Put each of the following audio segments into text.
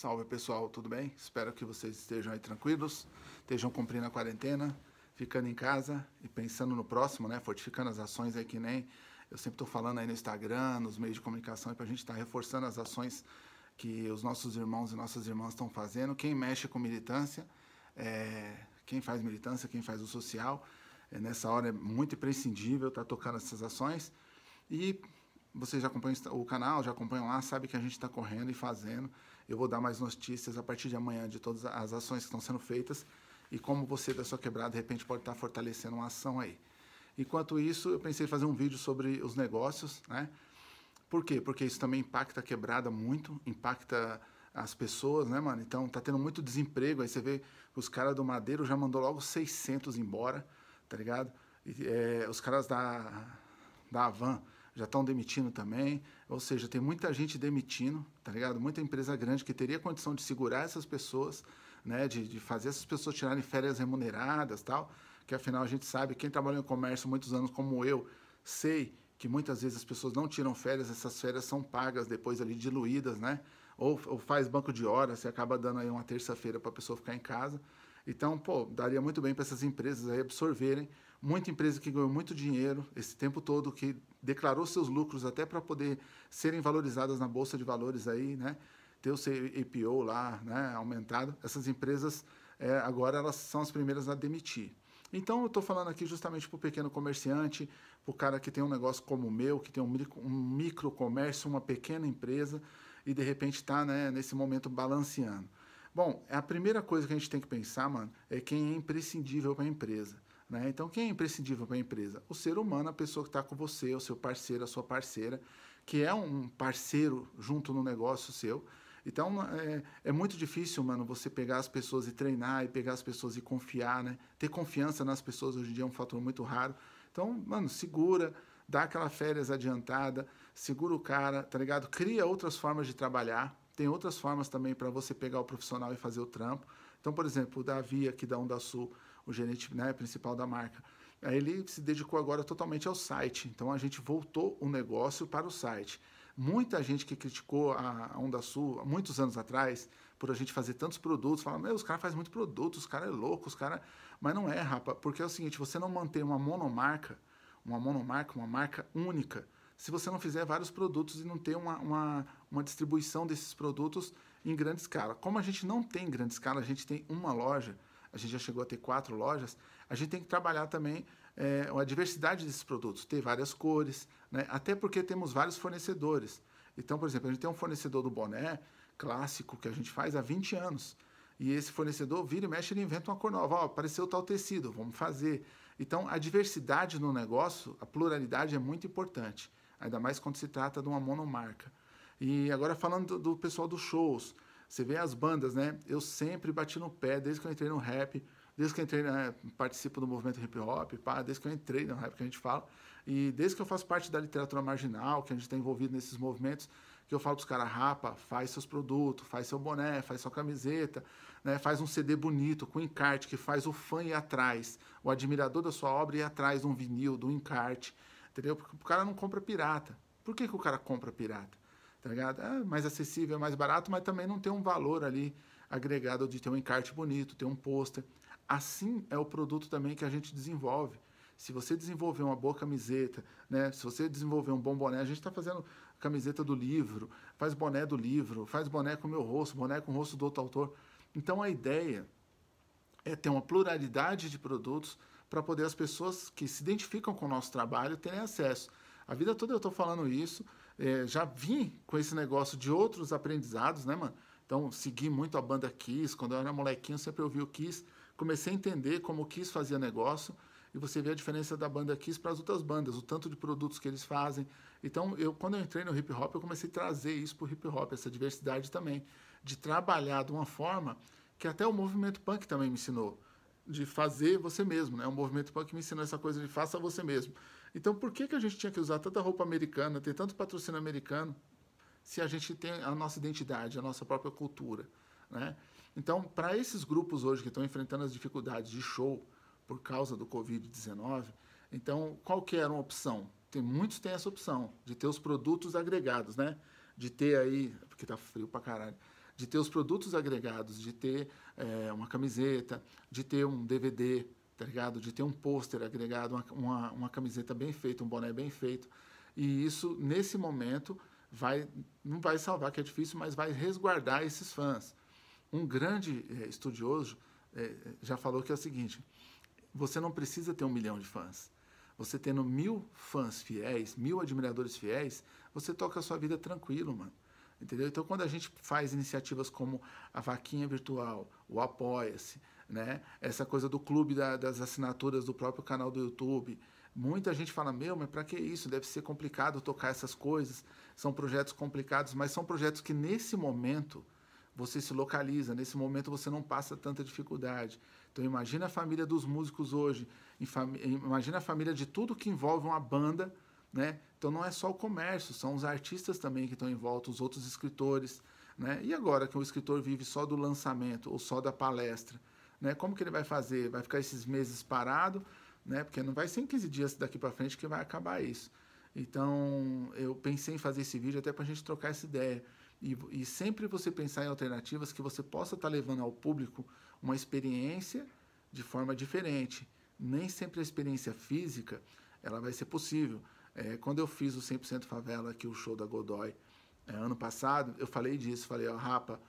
Salve pessoal, tudo bem? Espero que vocês estejam aí tranquilos, estejam cumprindo a quarentena, ficando em casa e pensando no próximo, né? Fortificando as ações aí que nem eu sempre estou falando aí no Instagram, nos meios de comunicação, é para a gente estar tá reforçando as ações que os nossos irmãos e nossas irmãs estão fazendo. Quem mexe com militância, é, quem faz militância, quem faz o social, é, nessa hora é muito imprescindível estar tá tocando essas ações. E vocês já acompanham o canal, já acompanham lá, sabe que a gente está correndo e fazendo eu vou dar mais notícias a partir de amanhã de todas as ações que estão sendo feitas e como você da sua quebrada de repente pode estar fortalecendo uma ação aí. Enquanto isso, eu pensei em fazer um vídeo sobre os negócios, né? Por quê? Porque isso também impacta a quebrada muito, impacta as pessoas, né, mano? Então tá tendo muito desemprego, aí você vê os caras do Madeiro já mandou logo 600 embora, tá ligado? E, é, os caras da, da Avan já estão demitindo também. Ou seja, tem muita gente demitindo, tá ligado? Muita empresa grande que teria condição de segurar essas pessoas, né? De, de fazer essas pessoas tirarem férias remuneradas tal. Que afinal a gente sabe, quem trabalha no comércio muitos anos, como eu, sei que muitas vezes as pessoas não tiram férias, essas férias são pagas depois ali diluídas, né? Ou, ou faz banco de horas, você acaba dando aí uma terça-feira para a pessoa ficar em casa. Então, pô, daria muito bem para essas empresas aí absorverem. Muita empresa que ganhou muito dinheiro esse tempo todo que declarou seus lucros até para poder serem valorizadas na bolsa de valores aí, né? Ter o seu IPO lá, né? Aumentado. Essas empresas é, agora elas são as primeiras a demitir. Então eu estou falando aqui justamente para o pequeno comerciante, para o cara que tem um negócio como o meu, que tem um micro, um micro comércio, uma pequena empresa e de repente está né, nesse momento balanceando. Bom, é a primeira coisa que a gente tem que pensar, mano, é quem é imprescindível para a empresa. Né? Então, quem é imprescindível para a empresa? O ser humano, a pessoa que está com você, o seu parceiro, a sua parceira, que é um parceiro junto no negócio seu. Então, é, é, muito difícil, mano, você pegar as pessoas e treinar, e pegar as pessoas e confiar, né? Ter confiança nas pessoas hoje em dia é um fator muito raro. Então, mano, segura, dá aquela férias adiantada, segura o cara, tá ligado? Cria outras formas de trabalhar. Tem outras formas também para você pegar o profissional e fazer o trampo. Então, por exemplo, o Davi aqui da Onda Sul, o gerente né, principal da marca. Aí ele se dedicou agora totalmente ao site. Então a gente voltou o negócio para o site. Muita gente que criticou a Onda Sul muitos anos atrás por a gente fazer tantos produtos, fala, meu, os caras fazem muito produto, os caras é louco, os caras. Mas não é, rapa, porque é o seguinte, você não mantém uma monomarca, uma monomarca, uma marca única, se você não fizer vários produtos e não ter uma, uma, uma distribuição desses produtos em grande escala. Como a gente não tem grande escala, a gente tem uma loja, a gente já chegou a ter quatro lojas, a gente tem que trabalhar também é, a diversidade desses produtos, ter várias cores, né? até porque temos vários fornecedores. Então, por exemplo, a gente tem um fornecedor do boné clássico que a gente faz há 20 anos. E esse fornecedor vira e mexe, ele inventa uma cor nova. Ó, apareceu tal tecido, vamos fazer. Então, a diversidade no negócio, a pluralidade é muito importante, ainda mais quando se trata de uma monomarca. E agora falando do pessoal dos shows, você vê as bandas, né? Eu sempre bati no pé, desde que eu entrei no rap, desde que eu entrei, né, participo do movimento hip hop, pá, desde que eu entrei no rap que a gente fala, e desde que eu faço parte da literatura marginal, que a gente está envolvido nesses movimentos, que eu falo para os caras, rapa, faz seus produtos, faz seu boné, faz sua camiseta, né? faz um CD bonito, com encarte, que faz o fã ir atrás, o admirador da sua obra ir atrás de um vinil, de um encarte, entendeu? Porque o cara não compra pirata. Por que, que o cara compra pirata? tá ligado? É mais acessível, é mais barato, mas também não tem um valor ali agregado de ter um encarte bonito, ter um pôster. Assim é o produto também que a gente desenvolve. Se você desenvolver uma boa camiseta, né? Se você desenvolver um bom boné, a gente está fazendo camiseta do livro, faz boné do livro, faz boné com o meu rosto, boné com o rosto do outro autor. Então a ideia é ter uma pluralidade de produtos para poder as pessoas que se identificam com o nosso trabalho terem acesso. A vida toda eu estou falando isso, é, já vim com esse negócio de outros aprendizados, né, mano? Então, segui muito a banda Kiss. Quando eu era molequinho, sempre ouvi o Kiss. Comecei a entender como o Kiss fazia negócio. E você vê a diferença da banda Kiss para as outras bandas, o tanto de produtos que eles fazem. Então, eu quando eu entrei no hip hop, eu comecei a trazer isso para o hip hop, essa diversidade também. De trabalhar de uma forma que até o movimento punk também me ensinou. De fazer você mesmo, né? O movimento punk me ensinou essa coisa de faça você mesmo. Então, por que, que a gente tinha que usar tanta roupa americana, ter tanto patrocínio americano, se a gente tem a nossa identidade, a nossa própria cultura? Né? Então, para esses grupos hoje que estão enfrentando as dificuldades de show por causa do Covid-19, então, qual que era uma opção? Tem, muitos têm essa opção de ter os produtos agregados, né? De ter aí, porque tá frio pra caralho, de ter os produtos agregados, de ter é, uma camiseta, de ter um DVD, tá ligado? De ter um pôster agregado, uma, uma, uma, camiseta bem feita, um boné bem feito. E isso, nesse momento, vai não vai salvar, que é difícil, mas vai resguardar esses fãs. Um grande é, estudioso é, já falou que é o seguinte: você não precisa ter um milhão de fãs. Você tendo mil fãs fiéis, mil admiradores fiéis, você toca a sua vida tranquilo, mano. Entendeu? Então, quando a gente faz iniciativas como a Vaquinha Virtual, o Apoia-se, né? Essa coisa do clube da, das assinaturas do próprio canal do YouTube. Muita gente fala, meu, mas para que isso? Deve ser complicado tocar essas coisas. São projetos complicados, mas são projetos que nesse momento você se localiza, nesse momento você não passa tanta dificuldade. Então imagina a família dos músicos hoje, imagina a família de tudo que envolve uma banda, né? Então não é só o comércio, são os artistas também que estão em volta, os outros escritores, né? E agora que o escritor vive só do lançamento ou só da palestra, né? Como que ele vai fazer? Vai ficar esses meses parado, né? porque não vai ser em 15 dias daqui para frente que vai acabar isso. Então, eu pensei em fazer esse vídeo até para a gente trocar essa ideia. E, e, sempre você pensar em alternativas que você possa estar tá levando ao público uma experiência de forma diferente. Nem sempre a experiência física ela vai ser possível. É, quando eu fiz o 100% Favela, que é o show da Godoy, é, ano passado, eu falei disso, falei, ó, oh, Rapa,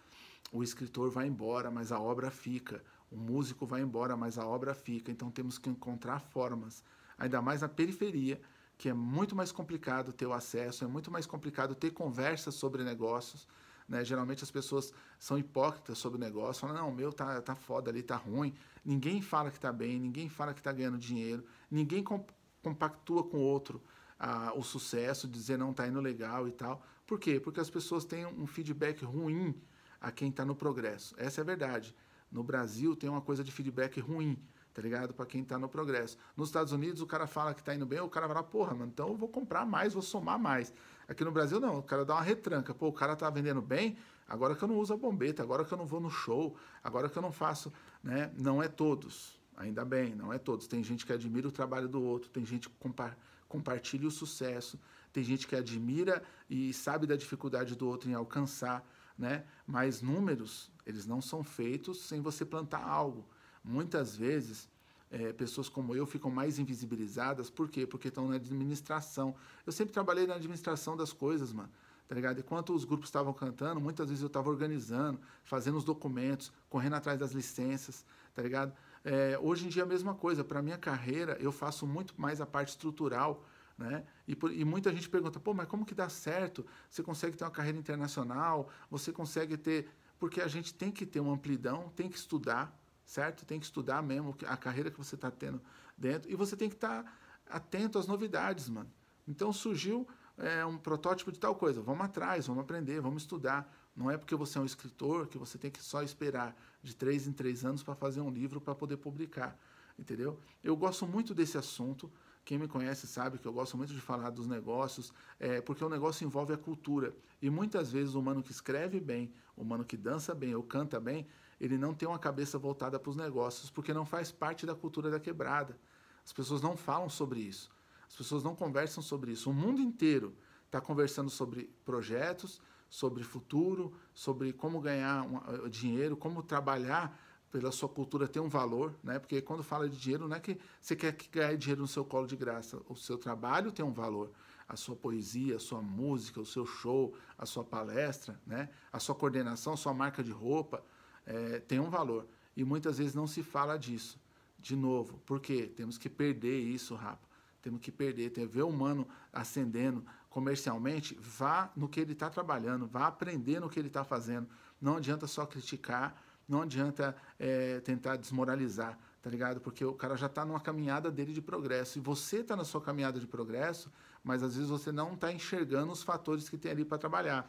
o escritor vai embora, mas a obra fica o músico vai embora, mas a obra fica. Então temos que encontrar formas, ainda mais na periferia, que é muito mais complicado ter o acesso, é muito mais complicado ter conversas sobre negócios. Né? Geralmente as pessoas são hipócritas sobre o negócio, falam, não, o meu tá, tá foda ali, tá ruim. Ninguém fala que tá bem, ninguém fala que tá ganhando dinheiro, ninguém comp compactua com o outro ah, o sucesso, dizer não tá indo legal e tal. Por quê? Porque as pessoas têm um feedback ruim a quem está no progresso. Essa é a verdade. No Brasil tem uma coisa de feedback ruim, tá ligado? Para quem tá no progresso. Nos Estados Unidos o cara fala que tá indo bem, o cara vai lá, porra, mano, então eu vou comprar mais, vou somar mais. Aqui no Brasil não, o cara dá uma retranca, pô, o cara tá vendendo bem, agora que eu não uso a bombeta, agora que eu não vou no show, agora que eu não faço, né? Não é todos. Ainda bem, não é todos. Tem gente que admira o trabalho do outro, tem gente que compa compartilha o sucesso, tem gente que admira e sabe da dificuldade do outro em alcançar né? Mas números, eles não são feitos sem você plantar algo. Muitas vezes, é, pessoas como eu ficam mais invisibilizadas, por quê? Porque estão na administração. Eu sempre trabalhei na administração das coisas, mano. Tá ligado? Enquanto os grupos estavam cantando, muitas vezes eu estava organizando, fazendo os documentos, correndo atrás das licenças, tá ligado? É, hoje em dia é a mesma coisa. Para minha carreira, eu faço muito mais a parte estrutural né? E, por, e, muita gente pergunta, pô, mas como que dá certo? Você consegue ter uma carreira internacional? Você consegue ter... Porque a gente tem que ter uma amplidão, tem que estudar, certo? Tem que estudar mesmo a carreira que você está tendo dentro. E você tem que estar tá atento às novidades, mano. Então surgiu é, um protótipo de tal coisa. Vamos atrás, vamos aprender, vamos estudar. Não é porque você é um escritor que você tem que só esperar de três em três anos para fazer um livro para poder publicar, entendeu? Eu gosto muito desse assunto. Quem me conhece sabe que eu gosto muito de falar dos negócios, é, porque o negócio envolve a cultura. E muitas vezes o humano que escreve bem, o humano que dança bem ou canta bem, ele não tem uma cabeça voltada para os negócios, porque não faz parte da cultura da quebrada. As pessoas não falam sobre isso. As pessoas não conversam sobre isso. O mundo inteiro está conversando sobre projetos, sobre futuro, sobre como ganhar um, eh, dinheiro, como trabalhar pela sua cultura ter um valor, né? Porque quando fala de dinheiro, não é que você quer que ganhe dinheiro no seu colo de graça. O seu trabalho tem um valor. A sua poesia, a sua música, o seu show, a sua palestra, né? A sua coordenação, a sua marca de roupa é, tem um valor. E muitas vezes não se fala disso. De novo, porque temos que perder isso, rapa. Temos que perder. Tem o humano ascendendo comercialmente, vá no que ele está trabalhando, vá aprender no que ele está fazendo. Não adianta só criticar não adianta é, tentar desmoralizar, tá ligado? Porque o cara já está numa caminhada dele de progresso e você está na sua caminhada de progresso, mas às vezes você não está enxergando os fatores que tem ali para trabalhar.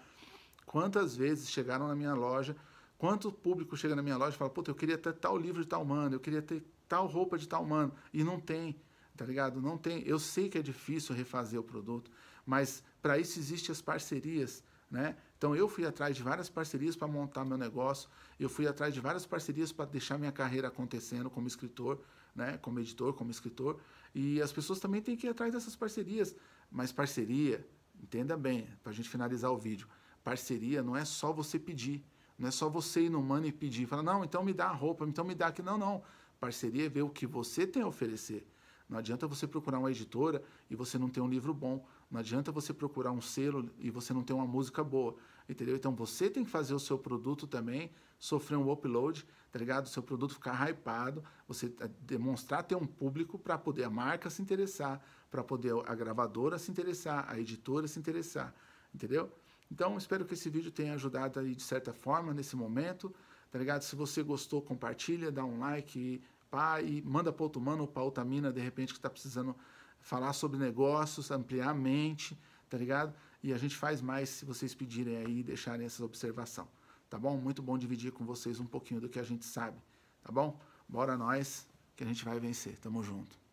Quantas vezes chegaram na minha loja, quanto público chega na minha loja e fala: "Puta, eu queria ter tal livro de tal mano, eu queria ter tal roupa de tal mano" e não tem, tá ligado? Não tem. Eu sei que é difícil refazer o produto, mas para isso existem as parcerias, né? Então eu fui atrás de várias parcerias para montar meu negócio, eu fui atrás de várias parcerias para deixar minha carreira acontecendo como escritor, né, como editor, como escritor. E as pessoas também têm que ir atrás dessas parcerias. Mas parceria, entenda bem, para a gente finalizar o vídeo, parceria não é só você pedir, não é só você ir no Mano e pedir, falar, não, então me dá a roupa, então me dá aqui. Não, não. Parceria é ver o que você tem a oferecer. Não adianta você procurar uma editora e você não ter um livro bom, não adianta você procurar um selo e você não ter uma música boa, entendeu? Então você tem que fazer o seu produto também sofrer um upload, tá ligado? O seu produto ficar hypado, você eh, demonstrar ter um público para poder a marca se interessar, para poder a gravadora se interessar, a editora se interessar, entendeu? Então espero que esse vídeo tenha ajudado aí de certa forma nesse momento, tá ligado? Se você gostou, compartilha, dá um like, pá, e manda para outro mano ou para outra mina de repente que está precisando falar sobre negócios, ampliar a mente, tá ligado? E a gente faz mais se vocês pedirem aí e deixarem essa observação, tá bom? Muito bom dividir com vocês um pouquinho do que a gente sabe, tá bom? Bora nós, que a gente vai vencer. Tamo junto.